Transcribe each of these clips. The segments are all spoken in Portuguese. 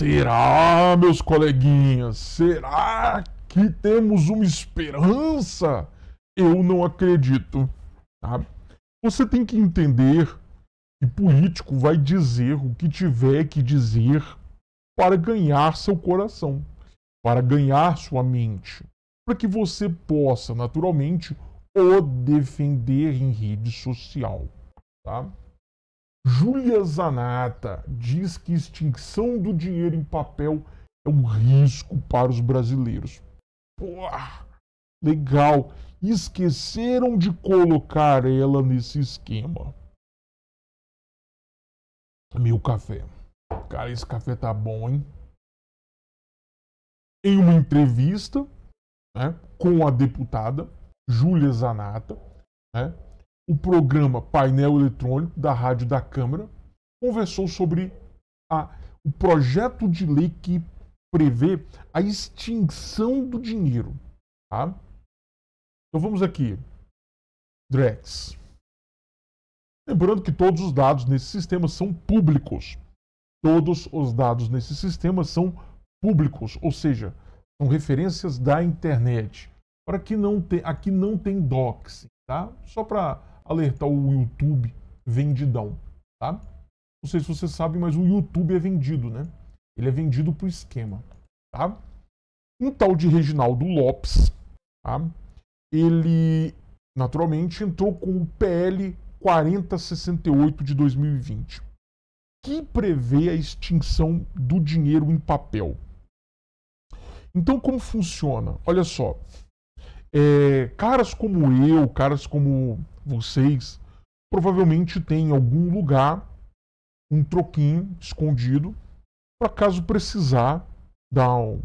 Será, meus coleguinhas? Será que temos uma esperança? Eu não acredito. Tá? Você tem que entender que político vai dizer o que tiver que dizer para ganhar seu coração, para ganhar sua mente, para que você possa, naturalmente, o defender em rede social. Tá? Julia Zanata diz que extinção do dinheiro em papel é um risco para os brasileiros. Porra, legal. Esqueceram de colocar ela nesse esquema. Meu café. Cara, esse café tá bom, hein? Em uma entrevista né, com a deputada Júlia Zanata, né, o programa Painel Eletrônico da Rádio da Câmara conversou sobre a, o projeto de lei que prevê a extinção do dinheiro. Tá? Então vamos aqui. Drex. Lembrando que todos os dados nesse sistema são públicos. Todos os dados nesse sistema são públicos, ou seja, são referências da internet. Para que não tem, aqui não tem doxing, tá? Só para alertar o YouTube vendidão, tá? Não sei se você sabe, mas o YouTube é vendido, né? Ele é vendido pro esquema, tá? Um tal de Reginaldo Lopes, tá? Ele, naturalmente, entrou com o PL 4068 de 2020, que prevê a extinção do dinheiro em papel. Então, como funciona? Olha só. É, caras como eu, caras como vocês provavelmente têm em algum lugar um troquinho escondido para caso precisar dar um,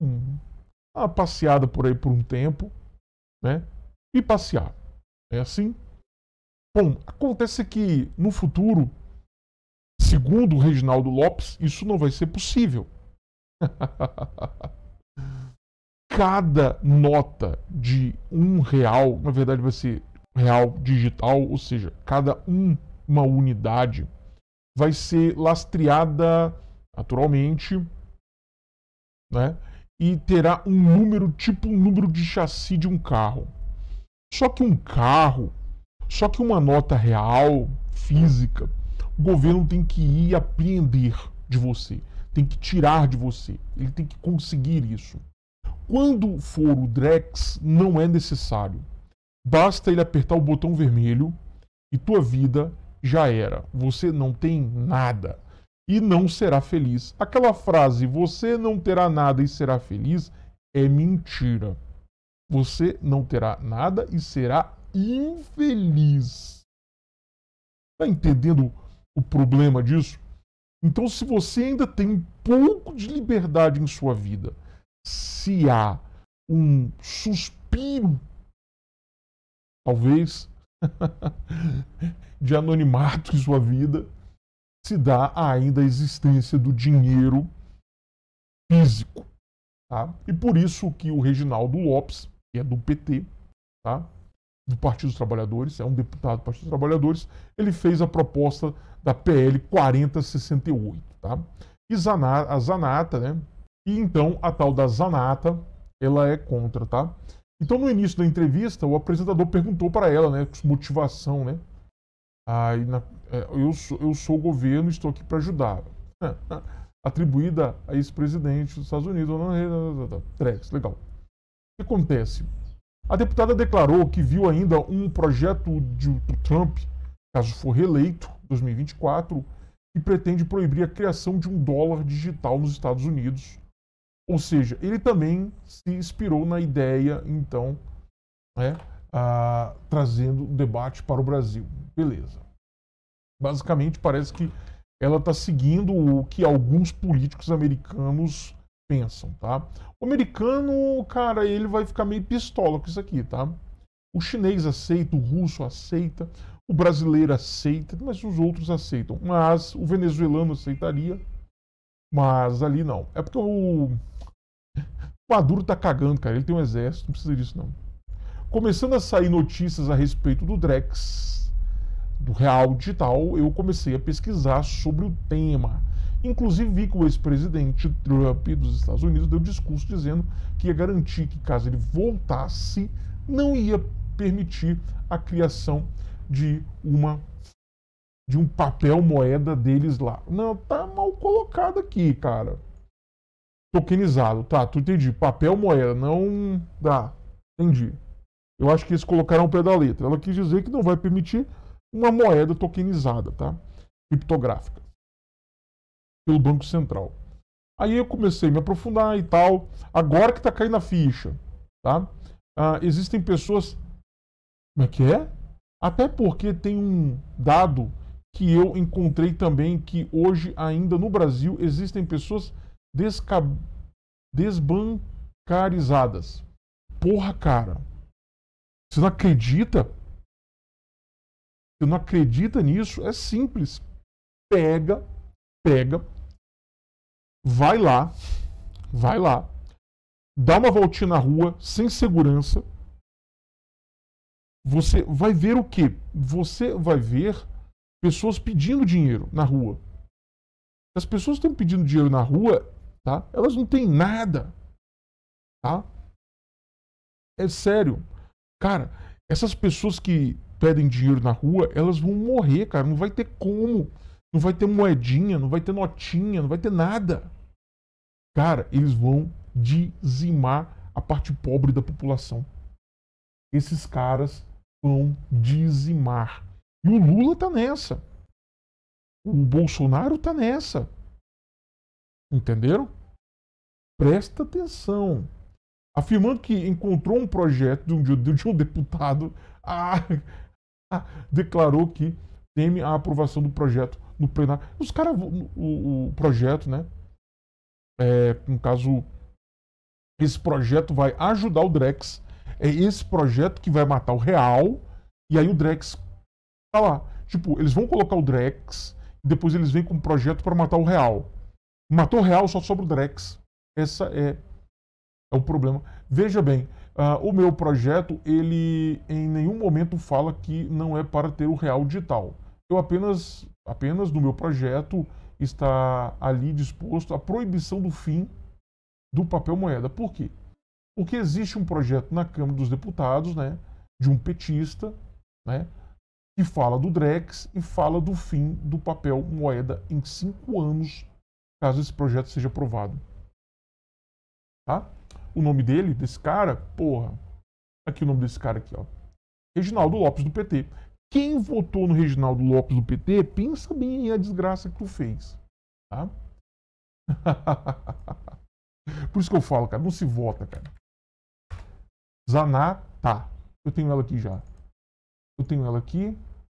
um, uma passeada por aí por um tempo, né? E passear. É assim? Bom, acontece que no futuro, segundo o Reginaldo Lopes, isso não vai ser possível. Cada nota de um real, na verdade vai ser real digital, ou seja, cada um, uma unidade, vai ser lastreada naturalmente, né? E terá um número, tipo um número de chassi de um carro. Só que um carro, só que uma nota real, física, o governo tem que ir apreender de você, tem que tirar de você, ele tem que conseguir isso. Quando for o Drex, não é necessário. Basta ele apertar o botão vermelho e tua vida já era. Você não tem nada e não será feliz. Aquela frase, você não terá nada e será feliz, é mentira. Você não terá nada e será infeliz. Está entendendo o problema disso? Então, se você ainda tem um pouco de liberdade em sua vida, se há um suspiro talvez, de anonimato em sua vida, se dá ainda a existência do dinheiro físico. Tá? E por isso que o Reginaldo Lopes, que é do PT, tá? do Partido dos Trabalhadores, é um deputado do Partido dos Trabalhadores, ele fez a proposta da PL 4068. Tá? E Zanata, a Zanata, né? E então a tal da Zanata, ela é contra, tá? Então, no início da entrevista, o apresentador perguntou para ela, né, motivação, né? Ah, eu, sou, eu sou o governo, estou aqui para ajudar. Atribuída a ex-presidente dos Estados Unidos. Trex, legal. O que acontece? A deputada declarou que viu ainda um projeto de, do Trump, caso for reeleito, 2024, que pretende proibir a criação de um dólar digital nos Estados Unidos ou seja, ele também se inspirou na ideia, então, né, a, trazendo o debate para o Brasil. Beleza. Basicamente, parece que ela está seguindo o que alguns políticos americanos pensam, tá? O americano, cara, ele vai ficar meio pistola com isso aqui, tá? O chinês aceita, o russo aceita, o brasileiro aceita, mas os outros aceitam. Mas o venezuelano aceitaria, mas ali não. É porque o Maduro tá cagando, cara. Ele tem um exército, não precisa disso não. Começando a sair notícias a respeito do Drex, do Real Digital, eu comecei a pesquisar sobre o tema. Inclusive vi que o ex-presidente Trump dos Estados Unidos deu discurso dizendo que ia garantir que caso ele voltasse, não ia permitir a criação de uma de um papel moeda deles lá. Não, tá mal colocado aqui, cara. Tokenizado, tá, tu entendi. Papel moeda, não dá. Tá, entendi. Eu acho que eles colocaram o pé da letra. Ela quis dizer que não vai permitir uma moeda tokenizada, tá? Criptográfica. Pelo Banco Central. Aí eu comecei a me aprofundar e tal. Agora que tá caindo a ficha, tá? Ah, existem pessoas. Como é que é? Até porque tem um dado que eu encontrei também que hoje ainda no Brasil existem pessoas descab... desbancarizadas. Porra, cara. Você não acredita? Você não acredita nisso? É simples. Pega, pega, vai lá, vai lá, dá uma voltinha na rua sem segurança. Você vai ver o quê? Você vai ver pessoas pedindo dinheiro na rua. As pessoas estão pedindo dinheiro na rua, tá? Elas não têm nada, tá? É sério. Cara, essas pessoas que pedem dinheiro na rua, elas vão morrer, cara. Não vai ter como. Não vai ter moedinha, não vai ter notinha, não vai ter nada. Cara, eles vão dizimar a parte pobre da população. Esses caras vão dizimar e o Lula tá nessa. O Bolsonaro tá nessa. Entenderam? Presta atenção. Afirmando que encontrou um projeto de um, de um deputado, a, a, declarou que teme a aprovação do projeto no plenário. Os caras, o, o, projeto, né? É, no caso, esse projeto vai ajudar o Drex. É esse projeto que vai matar o Real. E aí o Drex tá lá. Tipo, eles vão colocar o Drex, depois eles vêm com um projeto para matar o Real. Matou o Real, só sobra o Drex. Essa é, é o problema. Veja bem, uh, o meu projeto, ele em nenhum momento fala que não é para ter o Real digital. Eu apenas, apenas no meu projeto está ali disposto a proibição do fim do papel moeda. Por quê? Porque existe um projeto na Câmara dos Deputados, né, de um petista, né, e fala do Drex e fala do fim do papel moeda em cinco anos, caso esse projeto seja aprovado. Tá? O nome dele, desse cara, porra, aqui o nome desse cara aqui, ó. Reginaldo Lopes do PT. Quem votou no Reginaldo Lopes do PT, pensa bem aí a desgraça que tu fez. Tá? Por isso que eu falo, cara, não se vota, cara. Zanata. Eu tenho ela aqui já. Eu tenho ela aqui,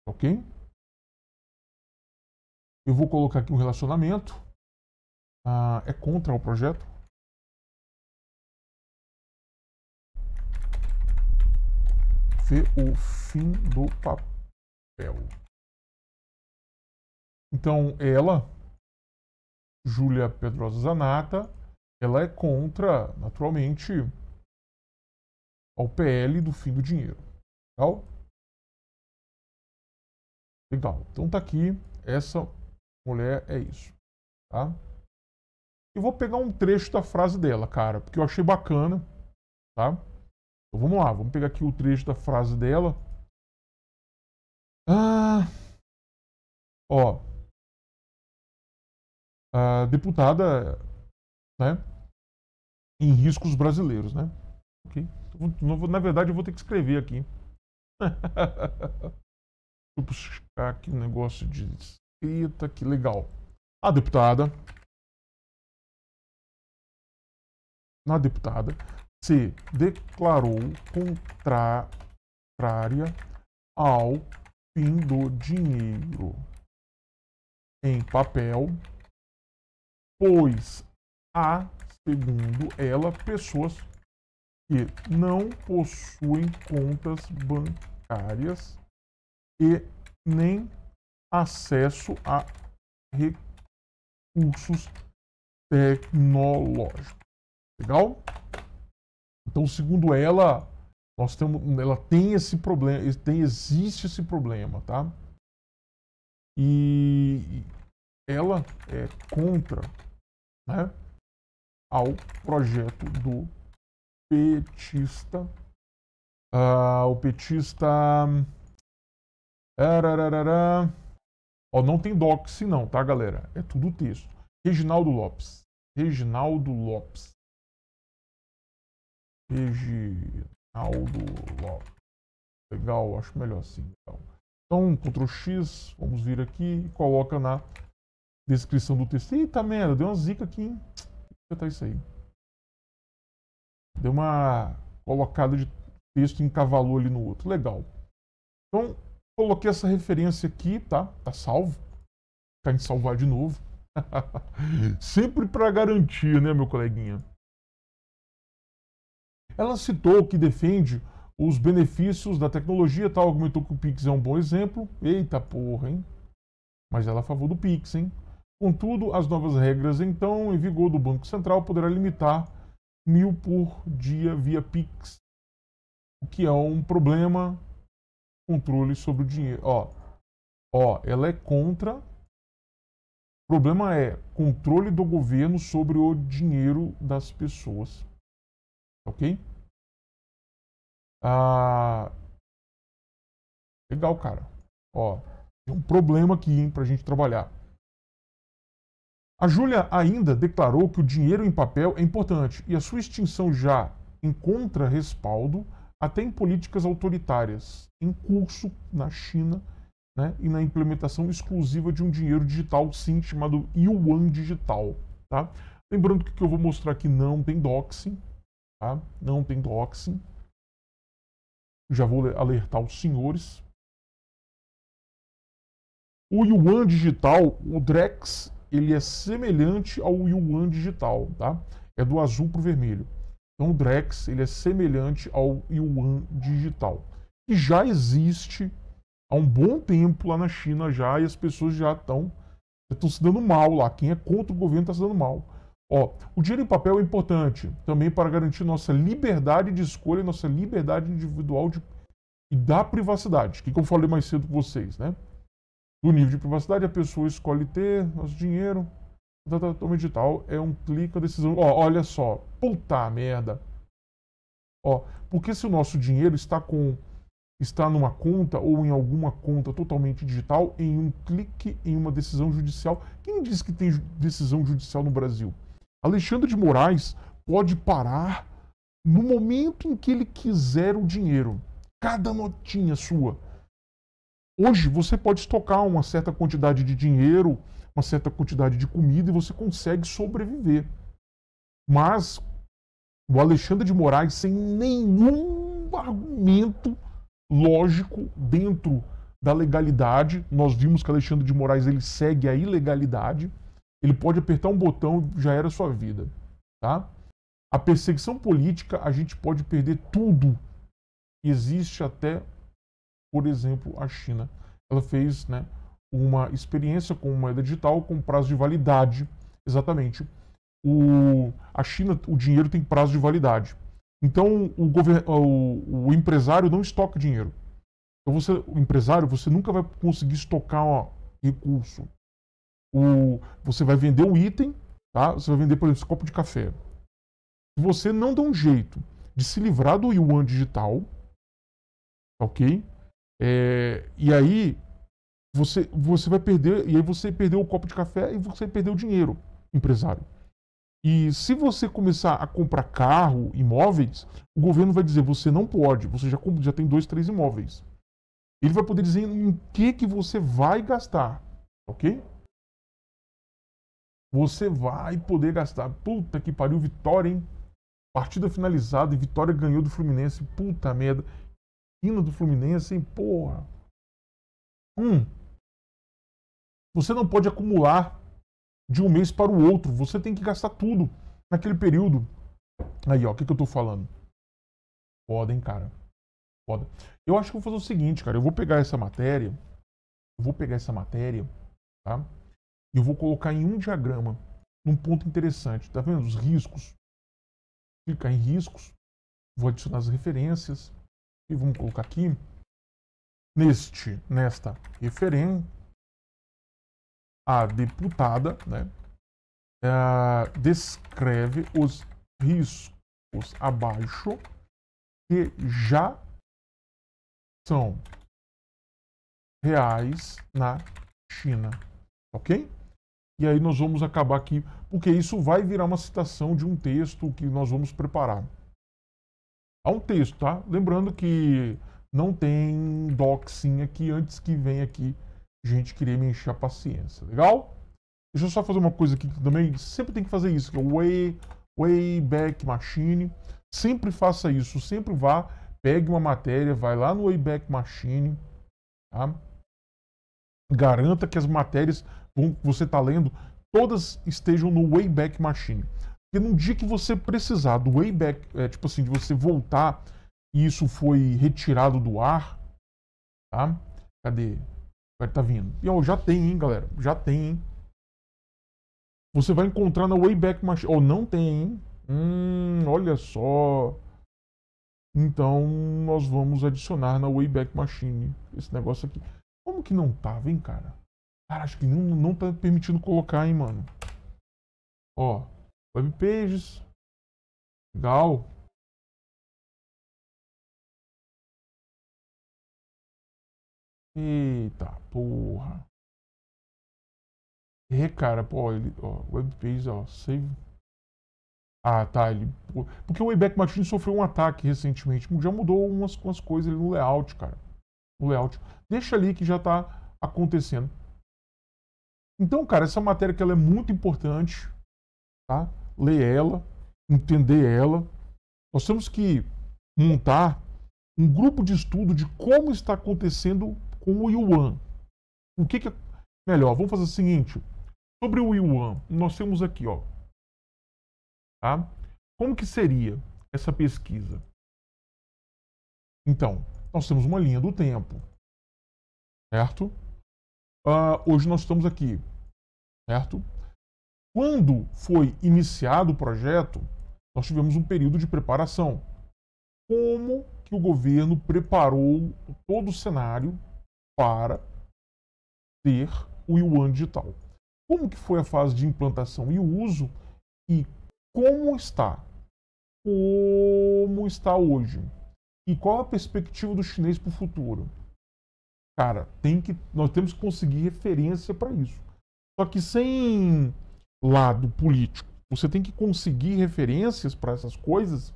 ok? Eu vou colocar aqui um relacionamento. Ah, é contra o projeto. Vê o fim do papel. Então, ela, Júlia Pedrosa Zanata, ela é contra, naturalmente, ao PL do fim do dinheiro. Legal? Tá? Legal. Então, então tá aqui. Essa mulher é isso. Tá? Eu vou pegar um trecho da frase dela, cara, porque eu achei bacana. Tá? Então vamos lá, vamos pegar aqui o trecho da frase dela. Ah, ó. A deputada, né? Em riscos brasileiros, né? Ok. Então na verdade, eu vou ter que escrever aqui. buscar aqui um negócio de escrita, que legal. A deputada. Na deputada se declarou contrária ao fim do dinheiro em papel, pois há, segundo ela, pessoas que não possuem contas bancárias e nem acesso a recursos tecnológicos. Legal? Então, segundo ela, nós temos, ela tem esse problema, tem, existe esse problema, tá? E ela é contra, né, ao projeto do petista, uh, o petista Arararará. Ó, não tem doxy não, tá, galera? É tudo texto. Reginaldo Lopes. Reginaldo Lopes. Reginaldo Lopes. Legal, acho melhor assim. Legal. Então. então, Ctrl X, vamos vir aqui e coloca na descrição do texto. Eita merda, deu uma zica aqui, hein? que eu isso aí. Deu uma colocada de texto em encavalou ali no outro. Legal. Então, Coloquei essa referência aqui, tá? Tá salvo. Tá em salvar de novo. Sempre para garantir, né, meu coleguinha? Ela citou que defende os benefícios da tecnologia, tal, argumentou que o Pix é um bom exemplo. Eita porra, hein? Mas ela é a favor do Pix, hein? Contudo, as novas regras, então, em vigor do Banco Central, poderá limitar mil por dia via Pix, o que é um problema controle sobre o dinheiro. Ó, ó, ela é contra. O problema é controle do governo sobre o dinheiro das pessoas. Ok? Ah, legal, cara. Ó, tem um problema aqui, hein, pra gente trabalhar. A Júlia ainda declarou que o dinheiro em papel é importante e a sua extinção já encontra respaldo até em políticas autoritárias, em curso na China né, e na implementação exclusiva de um dinheiro digital, sim, chamado Yuan Digital. Tá? Lembrando que o que eu vou mostrar aqui não tem doxing, tá? não tem doxing. Já vou alertar os senhores. O Yuan Digital, o Drex, ele é semelhante ao Yuan Digital, tá? É do azul para o vermelho. Então é o Drex ele é semelhante ao Yuan digital, e já existe há um bom tempo lá na China já e as pessoas já estão se dando mal lá. Quem é contra o governo está se dando mal. Ó, o dinheiro em papel é importante também para garantir nossa liberdade de escolha, nossa liberdade individual de, e da privacidade, que, que eu falei mais cedo com vocês, né? Do nível de privacidade, a pessoa escolhe ter nosso dinheiro, da digital é um clique, a decisão. Ó, olha só, puta merda. Ó, porque se o nosso dinheiro está com está numa conta ou em alguma conta totalmente digital, em um clique, em uma decisão judicial. Quem diz que tem decisão judicial no Brasil? Alexandre de Moraes pode parar no momento em que ele quiser o dinheiro. Cada notinha sua. Hoje você pode estocar uma certa quantidade de dinheiro uma certa quantidade de comida e você consegue sobreviver. Mas o Alexandre de Moraes, sem nenhum argumento lógico dentro da legalidade, nós vimos que Alexandre de Moraes ele segue a ilegalidade. Ele pode apertar um botão, e já era sua vida, tá? A perseguição política, a gente pode perder tudo. Existe até, por exemplo, a China. Ela fez, né, uma experiência com moeda digital com prazo de validade. Exatamente. O, a China, o dinheiro tem prazo de validade. Então, o, o, o empresário não estoca dinheiro. Então, você, o empresário, você nunca vai conseguir estocar ó, recurso. O, você vai vender o item, tá? Você vai vender, por exemplo, esse copo de café. Se você não dá um jeito de se livrar do yuan digital, ok? É, e aí você, você vai perder, e aí você perdeu o copo de café e você perdeu o dinheiro, empresário. E se você começar a comprar carro, imóveis, o governo vai dizer: você não pode, você já, já tem dois, três imóveis. Ele vai poder dizer em que, que você vai gastar, ok? Você vai poder gastar. Puta que pariu, vitória, hein? Partida finalizada e vitória ganhou do Fluminense. Puta merda. Quina do Fluminense, hein? Porra. Hum. Você não pode acumular de um mês para o outro. Você tem que gastar tudo naquele período. Aí, ó, o que, que eu tô falando? Foda, hein, cara. Foda. Eu acho que eu vou fazer o seguinte, cara. Eu vou pegar essa matéria. Eu vou pegar essa matéria, tá? E eu vou colocar em um diagrama, num ponto interessante. Tá vendo? Os riscos. Clicar em riscos. Vou adicionar as referências. E vamos colocar aqui. Neste, nesta referência a deputada né, uh, descreve os riscos abaixo que já são reais na China, ok? E aí nós vamos acabar aqui, porque isso vai virar uma citação de um texto que nós vamos preparar. Há um texto, tá? Lembrando que não tem doxing aqui antes que venha aqui gente queria me encher a paciência, legal? Deixa eu só fazer uma coisa aqui que também sempre tem que fazer isso, que é o Way, Wayback Machine. Sempre faça isso, sempre vá, pegue uma matéria, vai lá no Wayback Machine, tá? Garanta que as matérias que você está lendo todas estejam no Wayback Machine. Porque no dia que você precisar do Wayback, é, tipo assim, de você voltar e isso foi retirado do ar, tá? Cadê? Vai tá vindo. E ó, já tem, hein, galera? Já tem, hein? Você vai encontrar na Wayback Machine. Ou oh, não tem, hein? Hum, olha só. Então, nós vamos adicionar na Wayback Machine esse negócio aqui. Como que não tava, tá? hein, cara? Cara, acho que não, não tá permitindo colocar, hein, mano. Ó, web pages. Legal. Eita porra. É, cara, pô, ele, ó, webpage, ó, save. Ah, tá, ele. porque o Wayback Machine sofreu um ataque recentemente. Já mudou umas, umas coisas ali no layout, cara. No layout. Deixa ali que já tá acontecendo. Então, cara, essa matéria que ela é muito importante, tá? Ler ela, entender ela. Nós temos que montar um grupo de estudo de como está acontecendo o yuan. O que, que é melhor? Vamos fazer o seguinte. Sobre o yuan, nós temos aqui, ó. Tá? Como que seria essa pesquisa? Então, nós temos uma linha do tempo, certo? Uh, hoje nós estamos aqui, certo? Quando foi iniciado o projeto, nós tivemos um período de preparação. Como que o governo preparou todo o cenário para ter o yuan digital. Como que foi a fase de implantação e uso e como está? Como está hoje? E qual a perspectiva do chinês para o futuro? Cara, tem que, nós temos que conseguir referência para isso. Só que sem lado político, você tem que conseguir referências para essas coisas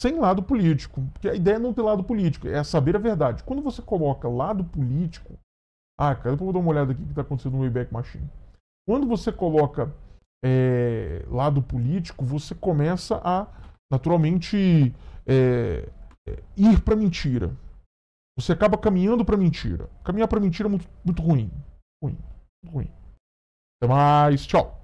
sem lado político. Porque a ideia é não ter lado político, é saber a verdade. Quando você coloca lado político. Ah, cara, depois eu vou dar uma olhada aqui que está acontecendo no Wayback Machine. Quando você coloca é, lado político, você começa a, naturalmente, é, é ir para mentira. Você acaba caminhando para mentira. Caminhar para mentira é muito, muito ruim. Ruim. Muito ruim. Até mais. Tchau.